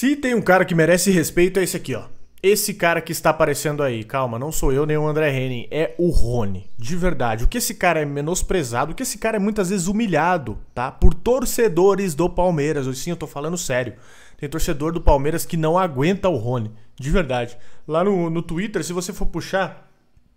Se tem um cara que merece respeito, é esse aqui, ó. Esse cara que está aparecendo aí, calma, não sou eu nem o André Henning, é o Rony, de verdade. O que esse cara é menosprezado, o que esse cara é muitas vezes humilhado, tá? Por torcedores do Palmeiras, sim eu tô falando sério. Tem torcedor do Palmeiras que não aguenta o Rony, de verdade. Lá no, no Twitter, se você for puxar,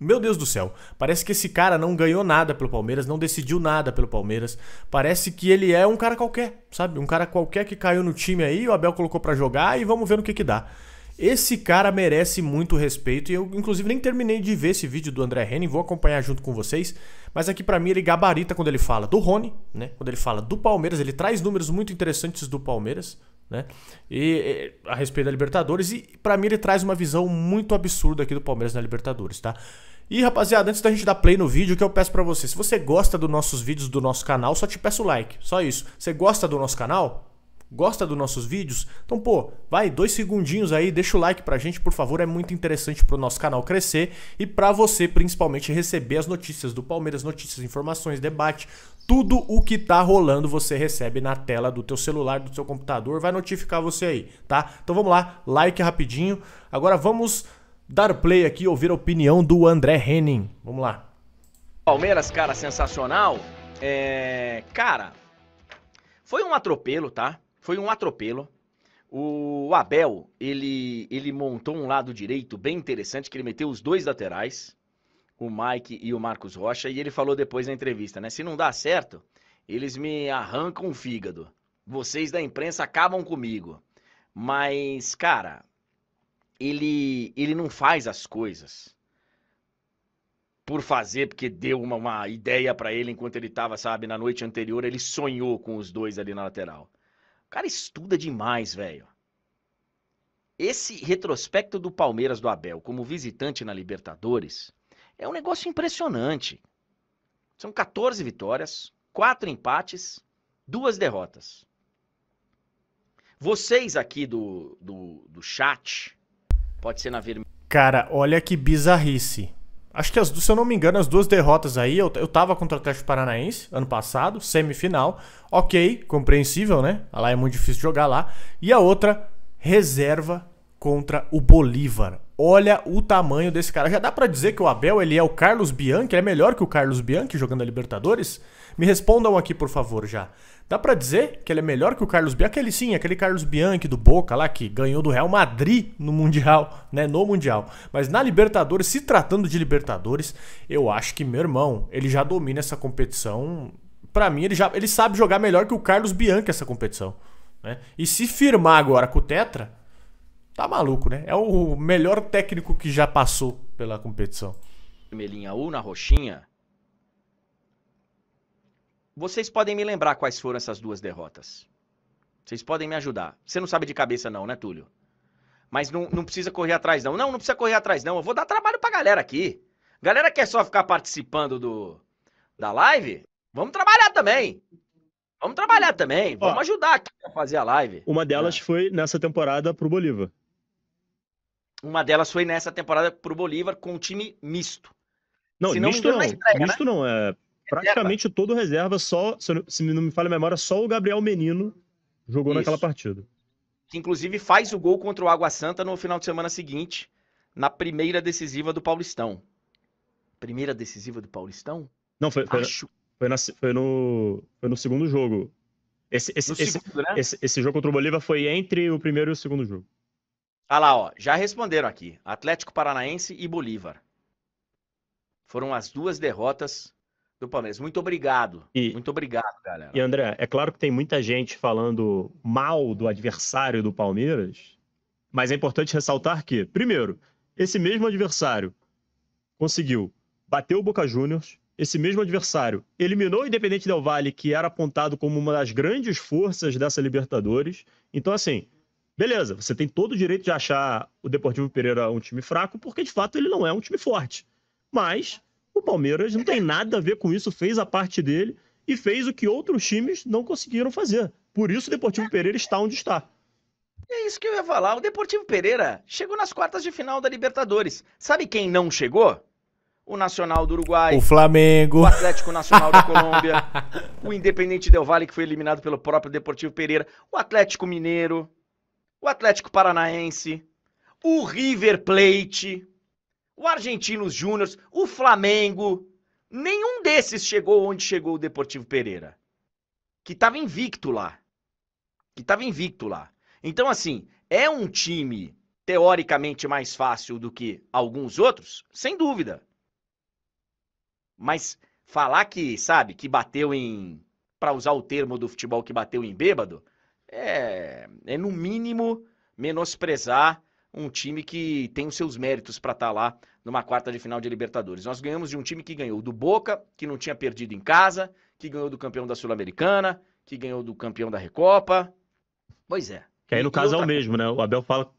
meu Deus do céu, parece que esse cara não ganhou nada pelo Palmeiras, não decidiu nada pelo Palmeiras. Parece que ele é um cara qualquer, sabe? Um cara qualquer que caiu no time aí, o Abel colocou para jogar e vamos ver no que que dá. Esse cara merece muito respeito e eu inclusive nem terminei de ver esse vídeo do André Henning, vou acompanhar junto com vocês, mas aqui para mim ele gabarita quando ele fala do Rony, né? Quando ele fala do Palmeiras, ele traz números muito interessantes do Palmeiras. Né? E a respeito da Libertadores, e para mim ele traz uma visão muito absurda aqui do Palmeiras na Libertadores, tá? E rapaziada, antes da gente dar play no vídeo, o que eu peço para você? Se você gosta dos nossos vídeos do nosso canal, só te peço like, só isso. Você gosta do nosso canal? Gosta dos nossos vídeos? Então, pô, vai, dois segundinhos aí, deixa o like pra gente, por favor, é muito interessante pro nosso canal crescer e pra você, principalmente, receber as notícias do Palmeiras, notícias, informações, debate, tudo o que tá rolando você recebe na tela do teu celular, do seu computador, vai notificar você aí, tá? Então vamos lá, like rapidinho. Agora vamos dar play aqui e ouvir a opinião do André Henning. Vamos lá. Palmeiras, cara, sensacional. É... Cara, foi um atropelo, tá? Foi um atropelo. O Abel, ele, ele montou um lado direito bem interessante, que ele meteu os dois laterais, o Mike e o Marcos Rocha, e ele falou depois na entrevista, né? Se não dá certo, eles me arrancam o fígado. Vocês da imprensa acabam comigo. Mas, cara, ele, ele não faz as coisas por fazer, porque deu uma, uma ideia para ele enquanto ele estava, sabe, na noite anterior, ele sonhou com os dois ali na lateral. O cara estuda demais, velho. Esse retrospecto do Palmeiras do Abel como visitante na Libertadores é um negócio impressionante. São 14 vitórias, 4 empates, 2 derrotas. Vocês aqui do, do, do chat, pode ser na vermelha. Cara, olha que bizarrice. Acho que, as, se eu não me engano, as duas derrotas aí, eu, eu tava contra o Atlético Paranaense ano passado, semifinal. Ok, compreensível, né? Lá é muito difícil jogar lá. E a outra, reserva contra o Bolívar. Olha o tamanho desse cara. Já dá para dizer que o Abel, ele é o Carlos Bianchi, ele é melhor que o Carlos Bianchi jogando a Libertadores? Me respondam aqui, por favor, já. Dá para dizer que ele é melhor que o Carlos Bianchi? Aquele sim, aquele Carlos Bianchi do Boca lá que ganhou do Real Madrid no Mundial, né? No Mundial. Mas na Libertadores, se tratando de Libertadores, eu acho que meu irmão, ele já domina essa competição. Para mim, ele já ele sabe jogar melhor que o Carlos Bianchi essa competição, né? E se firmar agora com o Tetra, tá maluco, né? É o melhor técnico que já passou pela competição. Vermelhinha ou na roxinha, vocês podem me lembrar quais foram essas duas derrotas. Vocês podem me ajudar. Você não sabe de cabeça, não, né, Túlio? Mas não, não precisa correr atrás, não. Não, não precisa correr atrás, não. Eu vou dar trabalho pra galera aqui. Galera quer só ficar participando do da live? Vamos trabalhar também. Vamos trabalhar também. Vamos ajudar aqui a fazer a live. Uma delas é. foi nessa temporada pro Bolívar. Uma delas foi nessa temporada pro Bolívar com um time misto. Não, Se não né? misto não. não. Estreia, misto né? não é praticamente reserva. todo reserva, só, se não me falha a memória, só o Gabriel Menino jogou Isso. naquela partida. Que inclusive faz o gol contra o Água Santa no final de semana seguinte, na primeira decisiva do Paulistão. Primeira decisiva do Paulistão? Não, foi, foi, Acho... foi, na, foi no, foi no segundo jogo. Esse, esse, esse, segundo, né? esse, esse jogo contra o Bolívar foi entre o primeiro e o segundo jogo. Ah lá, ó, já responderam aqui. Atlético Paranaense e Bolívar. Foram as duas derrotas do Palmeiras. Muito obrigado. E, Muito obrigado, galera. E André, é claro que tem muita gente falando mal do adversário do Palmeiras, mas é importante ressaltar que, primeiro, esse mesmo adversário conseguiu bater o Boca Juniors, esse mesmo adversário eliminou o Independente Del Valle, que era apontado como uma das grandes forças dessa Libertadores. Então, assim, beleza, você tem todo o direito de achar o Deportivo Pereira um time fraco, porque de fato ele não é um time forte. Mas o Palmeiras não tem nada a ver com isso, fez a parte dele e fez o que outros times não conseguiram fazer. Por isso o Deportivo Pereira está onde está. É isso que eu ia falar. O Deportivo Pereira chegou nas quartas de final da Libertadores. Sabe quem não chegou? O Nacional do Uruguai. O Flamengo. O Atlético Nacional da Colômbia. o Independente Del Valle, que foi eliminado pelo próprio Deportivo Pereira. O Atlético Mineiro. O Atlético Paranaense. O River Plate o Argentinos Júnior, o Flamengo. Nenhum desses chegou onde chegou o Deportivo Pereira. Que estava invicto lá. Que estava invicto lá. Então, assim, é um time teoricamente mais fácil do que alguns outros? Sem dúvida. Mas falar que, sabe, que bateu em. Para usar o termo do futebol que bateu em bêbado, é, é no mínimo menosprezar um time que tem os seus méritos para estar tá lá numa quarta de final de Libertadores. Nós ganhamos de um time que ganhou do Boca, que não tinha perdido em casa, que ganhou do campeão da Sul-Americana, que ganhou do campeão da Recopa. Pois é. Que aí no e caso outra... é o mesmo, né? O Abel fala.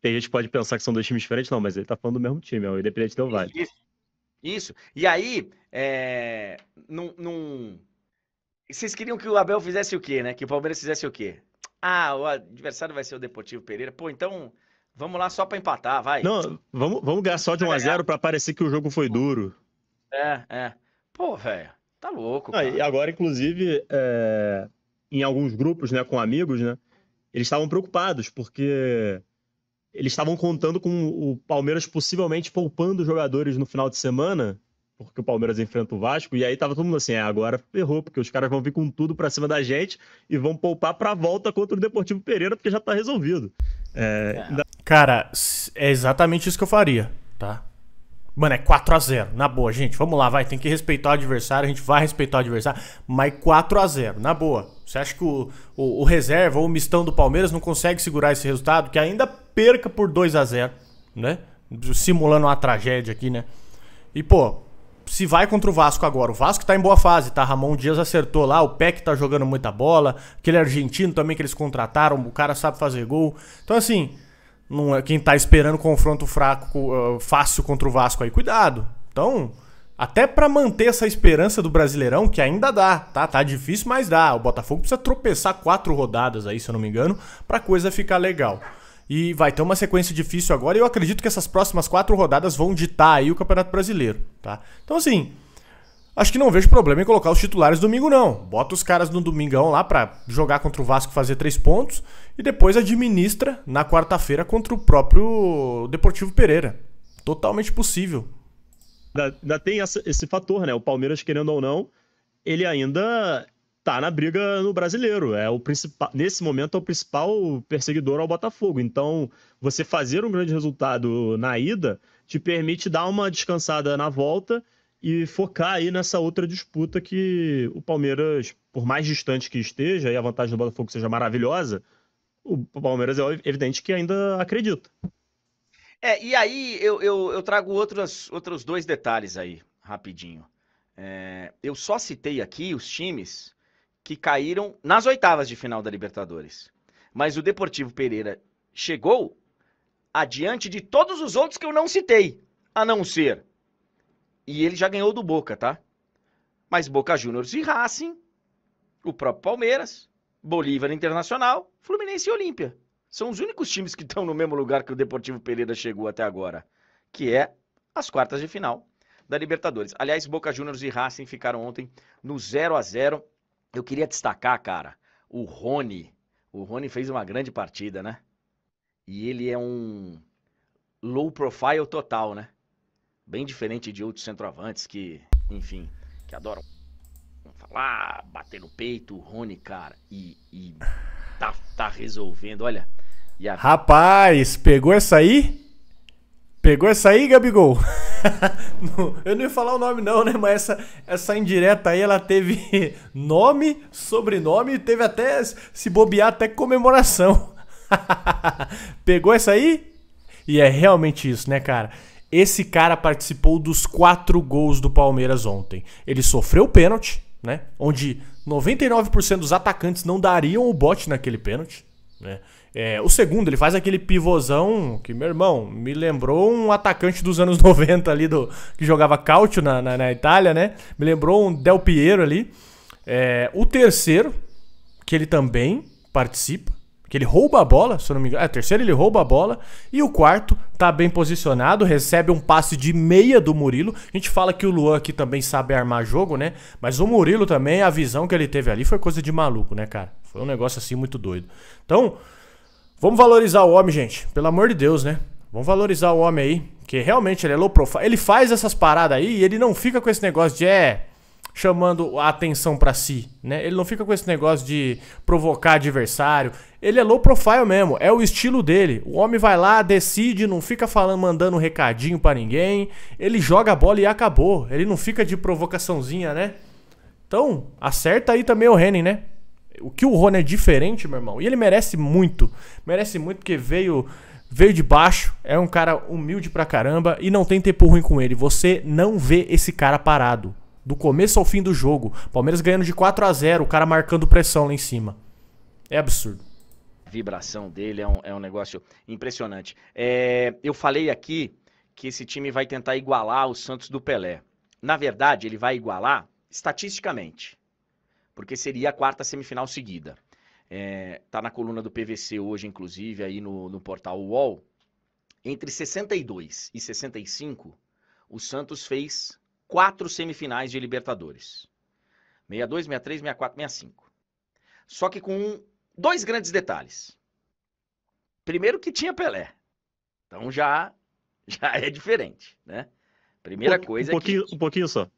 Tem gente que pode pensar que são dois times diferentes, não, mas ele tá falando do mesmo time, é o Independente Del Vale. Isso. Isso. E aí, é... num, num... vocês queriam que o Abel fizesse o quê, né? Que o Palmeiras fizesse o quê? Ah, o adversário vai ser o Deportivo Pereira. Pô, então Vamos lá só para empatar, vai. Não, vamos, vamos ganhar só de 1x0 para parecer que o jogo foi duro. É, é. Pô, velho, tá louco. e agora, inclusive, é... em alguns grupos, né, com amigos, né, eles estavam preocupados, porque eles estavam contando com o Palmeiras possivelmente poupando jogadores no final de semana porque o Palmeiras enfrenta o Vasco, e aí tava todo mundo assim, é, agora ferrou, porque os caras vão vir com tudo para cima da gente e vão poupar pra volta contra o Deportivo Pereira, porque já tá resolvido. É, é. ainda... Cara, é exatamente isso que eu faria, tá? Mano, é 4 a 0 na boa, gente. Vamos lá, vai. Tem que respeitar o adversário, a gente vai respeitar o adversário, mas 4 a 0 na boa. Você acha que o, o, o reserva ou o mistão do Palmeiras não consegue segurar esse resultado? Que ainda perca por 2 a 0 né? Simulando uma tragédia aqui, né? E, pô, se vai contra o Vasco agora, o Vasco tá em boa fase, tá? Ramon Dias acertou lá, o Peck tá jogando muita bola, aquele argentino também que eles contrataram, o cara sabe fazer gol. Então, assim, não é quem tá esperando confronto fraco, uh, fácil contra o Vasco aí, cuidado. Então, até para manter essa esperança do Brasileirão, que ainda dá, tá? Tá difícil, mas dá. O Botafogo precisa tropeçar quatro rodadas aí, se eu não me engano, pra coisa ficar legal e vai ter uma sequência difícil agora. E eu acredito que essas próximas quatro rodadas vão ditar aí o Campeonato Brasileiro, tá? Então, assim, acho que não vejo problema em colocar os titulares domingo, não. Bota os caras no domingão lá para jogar contra o Vasco, fazer três pontos e depois administra na quarta-feira contra o próprio Deportivo Pereira. Totalmente possível. Ainda, tem esse fator, né? O Palmeiras, querendo ou não, ele ainda tá na briga no brasileiro. É o principal, nesse momento é o principal perseguidor ao Botafogo. Então, você fazer um grande resultado na ida te permite dar uma descansada na volta e focar aí nessa outra disputa que o Palmeiras, por mais distante que esteja e a vantagem do Botafogo seja maravilhosa, o Palmeiras é evidente que ainda acredita. É, e aí eu, eu, eu trago outros, outros dois detalhes aí, rapidinho. É, eu só citei aqui os times que caíram nas oitavas de final da Libertadores. Mas o Deportivo Pereira chegou adiante de todos os outros que eu não citei, a não ser. E ele já ganhou do Boca, tá? Mas Boca Juniors e Racing, o próprio Palmeiras, Bolívar Internacional, Fluminense e Olímpia. São os únicos times que estão no mesmo lugar que o Deportivo Pereira chegou até agora, que é as quartas de final da Libertadores. Aliás, Boca Juniors e Racing ficaram ontem no 0 a 0 eu queria destacar, cara, o Rony. O Rony fez uma grande partida, né? E ele é um low profile total, né? Bem diferente de outros centroavantes que, enfim, que adoram falar, bater no peito. O Rony, cara, e, e tá, tá resolvendo. Olha, a... Rapaz, pegou essa aí? Pegou essa aí, Gabigol? eu não ia falar o nome não, né? Mas essa, essa indireta aí, ela teve nome, sobrenome, teve até, se bobear, até comemoração. Pegou essa aí? E é realmente isso, né, cara? Esse cara participou dos quatro gols do Palmeiras ontem. Ele sofreu o pênalti, né? Onde 99% dos atacantes não dariam o bote naquele pênalti. Né? É, o segundo, ele faz aquele pivôzão que, meu irmão, me lembrou um atacante dos anos 90 ali, do, que jogava Cautio na, na, na Itália, né? Me lembrou um Del Piero ali. É, o terceiro, que ele também participa, que ele rouba a bola, se eu não me engano. É, terceiro ele rouba a bola. E o quarto tá bem posicionado, recebe um passe de meia do Murilo. A gente fala que o Luan aqui também sabe armar jogo, né? Mas o Murilo também, a visão que ele teve ali foi coisa de maluco, né, cara? Foi um negócio assim muito doido. Então, vamos valorizar o homem, gente. Pelo amor de Deus, né? Vamos valorizar o homem aí, que realmente ele é low profile. Ele faz essas paradas aí e ele não fica com esse negócio de é chamando a atenção para si, né? Ele não fica com esse negócio de provocar adversário. Ele é low profile mesmo, é o estilo dele. O homem vai lá, decide, não fica falando, mandando um recadinho para ninguém. Ele joga a bola e acabou. Ele não fica de provocaçãozinha, né? Então, acerta aí também o Henning, né? O que o Rony é diferente, meu irmão. E ele merece muito. Merece muito porque veio veio de baixo, é um cara humilde pra caramba e não tem tempo ruim com ele. Você não vê esse cara parado. Do começo ao fim do jogo. Palmeiras ganhando de 4 a 0 o cara marcando pressão lá em cima. É absurdo. A vibração dele é um, é um negócio impressionante. É, eu falei aqui que esse time vai tentar igualar o Santos do Pelé. Na verdade, ele vai igualar estatisticamente porque seria a quarta semifinal seguida. É, tá na coluna do PVC hoje, inclusive, aí no, no portal UOL. Entre 62 e 65, o Santos fez quatro semifinais de Libertadores. 62, 63, 64, 65. Só que com dois grandes detalhes. Primeiro que tinha Pelé. Então já já é diferente, né? Primeira um, coisa um pouquinho, é que... um pouquinho só.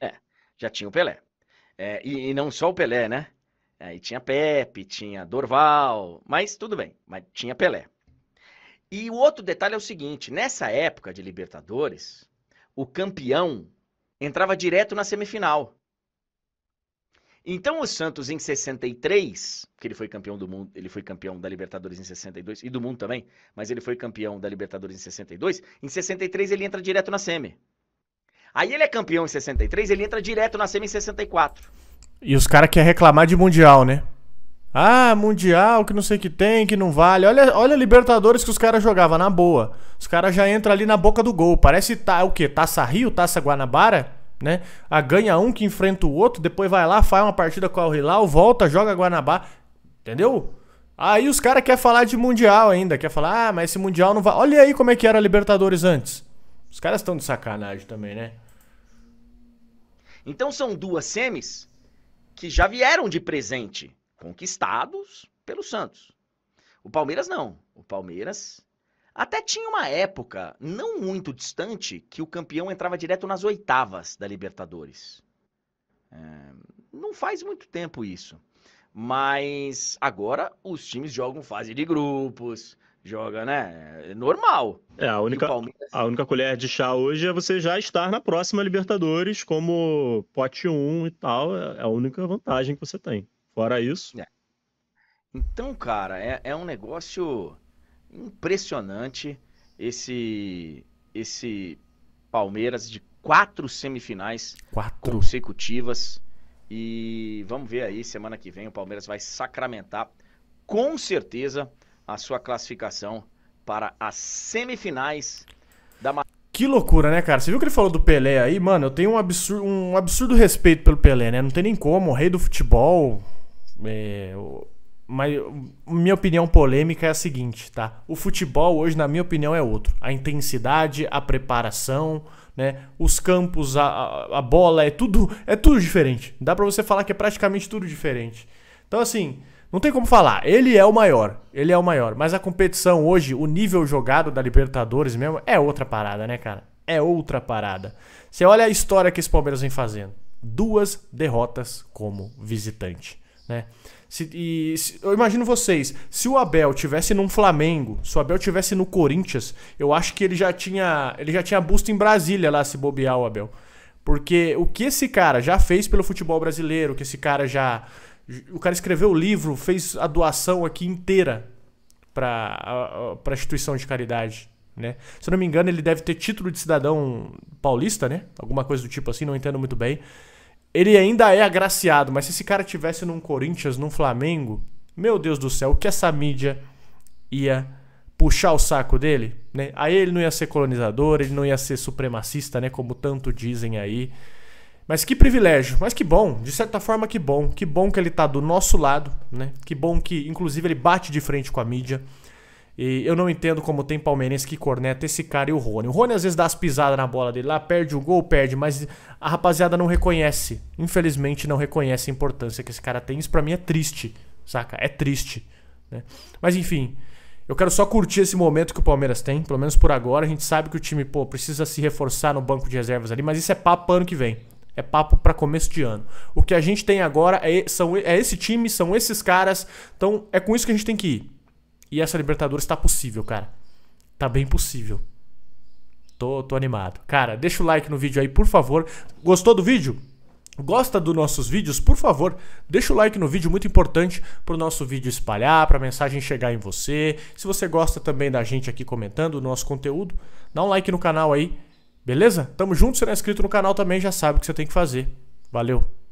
É, já tinha o Pelé. É, e, e, não só o Pelé, né? Aí é, tinha Pepe, tinha Dorval, mas tudo bem, mas tinha Pelé. E o outro detalhe é o seguinte: nessa época de Libertadores, o campeão entrava direto na semifinal. Então o Santos em 63, que ele foi campeão do mundo, ele foi campeão da Libertadores em 62 e do mundo também, mas ele foi campeão da Libertadores em 62, em 63 ele entra direto na semi. Aí ele é campeão em 63, ele entra direto na semi em 64. E os caras querem reclamar de Mundial, né? Ah, Mundial, que não sei que tem, que não vale. Olha, olha Libertadores que os caras jogavam, na boa. Os caras já entram ali na boca do gol. Parece tá, o quê? Taça Rio, Taça Guanabara, né? A ah, ganha um que enfrenta o outro, depois vai lá, faz uma partida com o Hilal, volta, joga Guanabara. Entendeu? Aí os caras querem falar de Mundial ainda, quer falar, ah, mas esse Mundial não vai. Olha aí como é que era a Libertadores antes. Os caras estão de sacanagem também, né? Então são duas semis que já vieram de presente, conquistados pelo Santos. O Palmeiras não. O Palmeiras até tinha uma época não muito distante que o campeão entrava direto nas oitavas da Libertadores. É, não faz muito tempo isso. Mas agora os times jogam fase de grupos, joga, né? É normal. É, a única, Palmeiras... a única colher de chá hoje é você já estar na próxima Libertadores como pote 1 e tal. É, é a única vantagem que você tem. Fora isso. É. Então, cara, é, é um negócio impressionante esse esse Palmeiras de quatro semifinais quatro. consecutivas. E vamos ver aí, semana que vem o Palmeiras vai sacramentar com certeza a sua classificação para as semifinais da Que loucura, né, cara? Você viu que ele falou do Pelé aí? Mano, eu tenho um absurdo, um absurdo respeito pelo Pelé, né? Não tem nem como, o rei do futebol. É, mas minha opinião polêmica é a seguinte, tá? O futebol hoje, na minha opinião, é outro. A intensidade, a preparação, né? Os campos, a, a bola, é tudo, é tudo diferente. Dá para você falar que é praticamente tudo diferente. Então assim, não tem como falar. Ele é o maior. Ele é o maior. Mas a competição hoje, o nível jogado da Libertadores mesmo, é outra parada, né, cara? É outra parada. Você olha a história que esse Palmeiras vem fazendo. Duas derrotas como visitante, né? Se, e, se, eu imagino vocês, se o Abel tivesse num Flamengo, se o Abel tivesse no Corinthians, eu acho que ele já tinha, ele já tinha busto em Brasília lá se bobear o Abel. Porque o que esse cara já fez pelo futebol brasileiro, que esse cara já o cara escreveu o livro, fez a doação aqui inteira para para instituição de caridade, né? Se eu não me engano, ele deve ter título de cidadão paulista, né? Alguma coisa do tipo assim, não entendo muito bem ele ainda é agraciado, mas se esse cara tivesse num Corinthians, num Flamengo, meu Deus do céu, o que essa mídia ia puxar o saco dele, né? Aí ele não ia ser colonizador, ele não ia ser supremacista, né, como tanto dizem aí. Mas que privilégio, mas que bom, de certa forma que bom, que bom que ele tá do nosso lado, né? Que bom que inclusive ele bate de frente com a mídia. E eu não entendo como tem palmeirense que corneta esse cara e o Rony. O Rony às vezes dá as pisadas na bola dele lá, perde o gol, perde, mas a rapaziada não reconhece. Infelizmente não reconhece a importância que esse cara tem. Isso pra mim é triste, saca? É triste. Né? Mas enfim, eu quero só curtir esse momento que o Palmeiras tem, pelo menos por agora. A gente sabe que o time, pô, precisa se reforçar no banco de reservas ali, mas isso é papo ano que vem. É papo para começo de ano. O que a gente tem agora é, são, é esse time, são esses caras. Então é com isso que a gente tem que ir. E essa Libertadores tá possível, cara. Tá bem possível. Tô, tô animado. Cara, deixa o like no vídeo aí, por favor. Gostou do vídeo? Gosta dos nossos vídeos? Por favor, deixa o like no vídeo, muito importante para o nosso vídeo espalhar, para a mensagem chegar em você. Se você gosta também da gente aqui comentando o nosso conteúdo, dá um like no canal aí, beleza? Tamo junto, se não é inscrito no canal também já sabe o que você tem que fazer. Valeu!